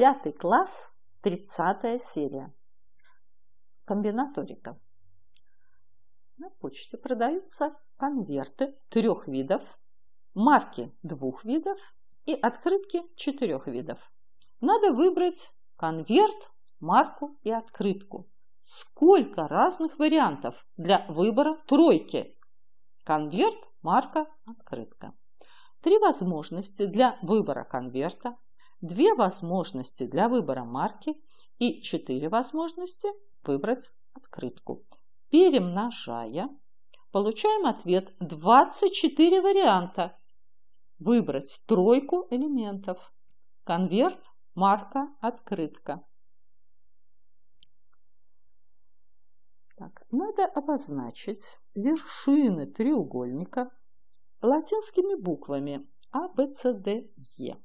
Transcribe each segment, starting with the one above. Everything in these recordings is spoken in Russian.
Пятый класс, 30 серия. Комбинаторика. На почте продаются конверты трех видов, марки двух видов и открытки четырех видов. Надо выбрать конверт, марку и открытку. Сколько разных вариантов для выбора тройки? Конверт, марка, открытка. Три возможности для выбора конверта – две возможности для выбора марки и четыре возможности выбрать открытку. Перемножая, получаем ответ 24 варианта. Выбрать тройку элементов. Конверт, марка, открытка. Так, надо обозначить вершины треугольника латинскими буквами А, Б, С, Д, Е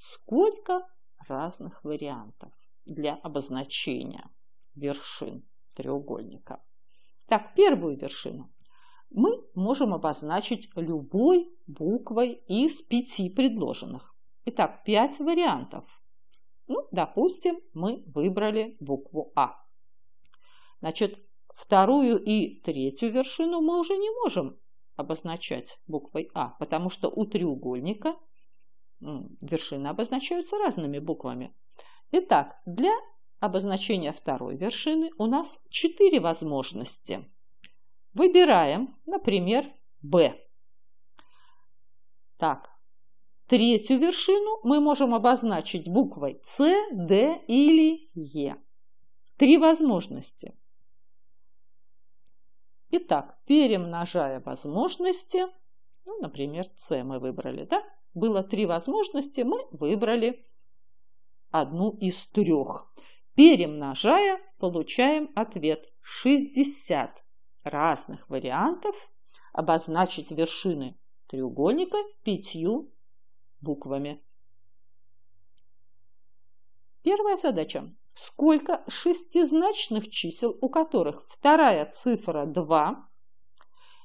сколько разных вариантов для обозначения вершин треугольника. Так, первую вершину мы можем обозначить любой буквой из пяти предложенных. Итак, пять вариантов. Ну, допустим, мы выбрали букву А. Значит, вторую и третью вершину мы уже не можем обозначать буквой А, потому что у треугольника вершины обозначаются разными буквами. Итак, для обозначения второй вершины у нас четыре возможности. Выбираем, например, Б. Так, третью вершину мы можем обозначить буквой С, Д или Е. Три возможности. Итак, перемножая возможности, ну, например, С мы выбрали, да? Было три возможности, мы выбрали одну из трех. Перемножая, получаем ответ 60 разных вариантов обозначить вершины треугольника пятью буквами. Первая задача. Сколько шестизначных чисел, у которых вторая цифра 2,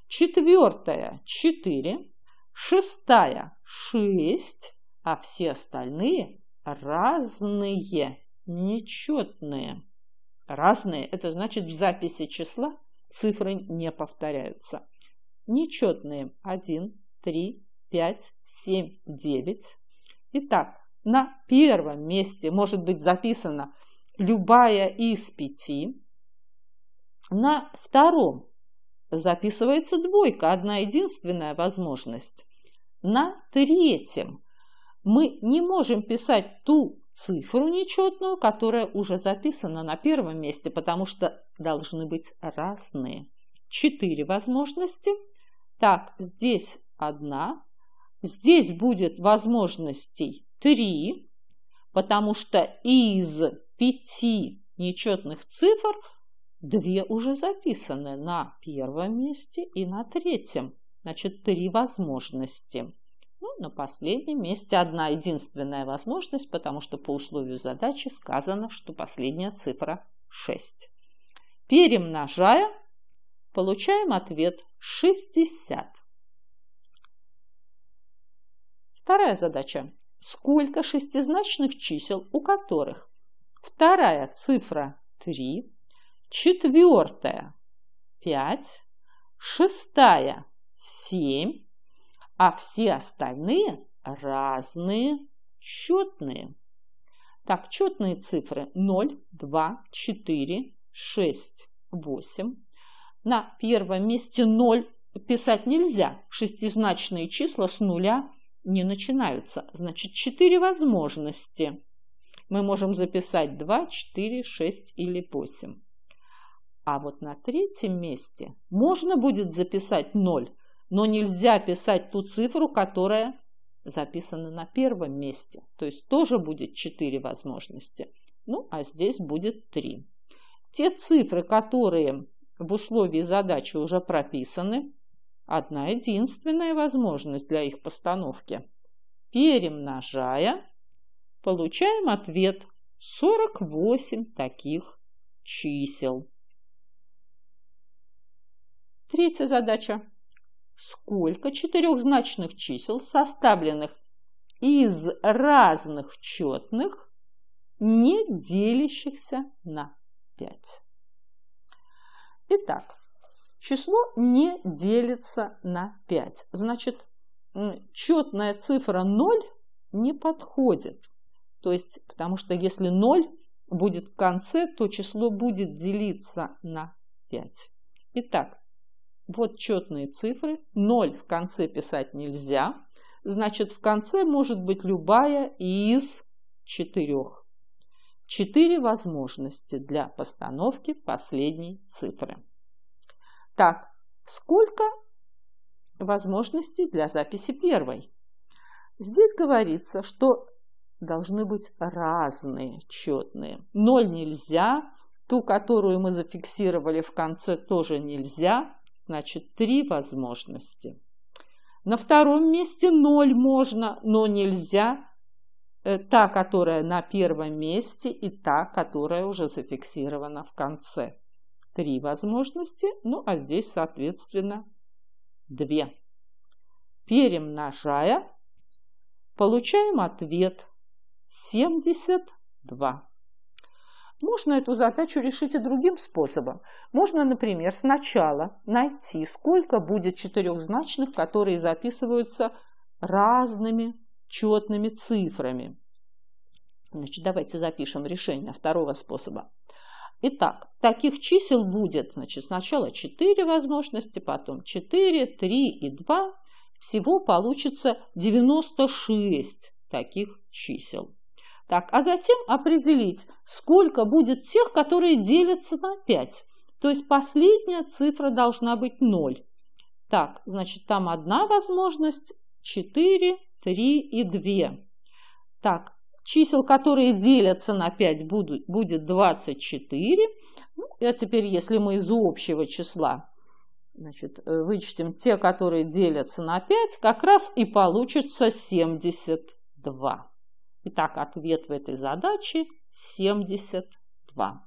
четвертая 4, Шестая – шесть, а все остальные – разные, нечетные. Разные – это значит в записи числа цифры не повторяются. Нечетные – один, три, пять, семь, девять. Итак, на первом месте может быть записана любая из пяти. На втором Записывается двойка, одна единственная возможность. На третьем мы не можем писать ту цифру нечетную, которая уже записана на первом месте, потому что должны быть разные. Четыре возможности. Так, здесь одна. Здесь будет возможностей три, потому что из пяти нечетных цифр – Две уже записаны на первом месте и на третьем. Значит, три возможности. Ну, на последнем месте одна единственная возможность, потому что по условию задачи сказано, что последняя цифра 6. Перемножая, получаем ответ 60. Вторая задача. Сколько шестизначных чисел, у которых вторая цифра 3, четвертая – пять, шестая – семь, а все остальные – разные, четные. Так, четные цифры 0, 2, 4, 6, 8. На первом месте 0 писать нельзя. Шестизначные числа с нуля не начинаются. Значит, 4 возможности. Мы можем записать 2, 4, 6 или 8. А вот на третьем месте можно будет записать ноль, но нельзя писать ту цифру, которая записана на первом месте. То есть тоже будет 4 возможности. Ну, а здесь будет 3. Те цифры, которые в условии задачи уже прописаны, одна единственная возможность для их постановки. Перемножая, получаем ответ 48 таких чисел. Третья задача. Сколько четырехзначных чисел, составленных из разных четных, не делящихся на 5? Итак, число не делится на 5. Значит, четная цифра 0 не подходит. То есть, потому что если 0 будет в конце, то число будет делиться на 5. Итак, вот четные цифры. Ноль в конце писать нельзя. Значит, в конце может быть любая из четырех. Четыре возможности для постановки последней цифры. Так, сколько возможностей для записи первой? Здесь говорится, что должны быть разные четные. Ноль нельзя, ту, которую мы зафиксировали в конце, тоже нельзя. Значит, три возможности. На втором месте ноль можно, но нельзя э, та, которая на первом месте, и та, которая уже зафиксирована в конце. Три возможности, ну а здесь, соответственно, две. Перемножая, получаем ответ 72. Можно эту задачу решить и другим способом. Можно, например, сначала найти, сколько будет четырехзначных, которые записываются разными четными цифрами. Значит, давайте запишем решение второго способа. Итак, таких чисел будет значит, сначала 4 возможности, потом 4, 3 и 2. Всего получится 96 таких чисел. Так, а затем определить, сколько будет тех, которые делятся на 5. То есть последняя цифра должна быть 0. Так, значит, там одна возможность, 4, 3 и 2. Так, чисел, которые делятся на 5, будут, будет 24. Ну, а теперь, если мы из общего числа значит, э, вычтем те, которые делятся на 5, как раз и получится 72. Итак, ответ в этой задаче 72.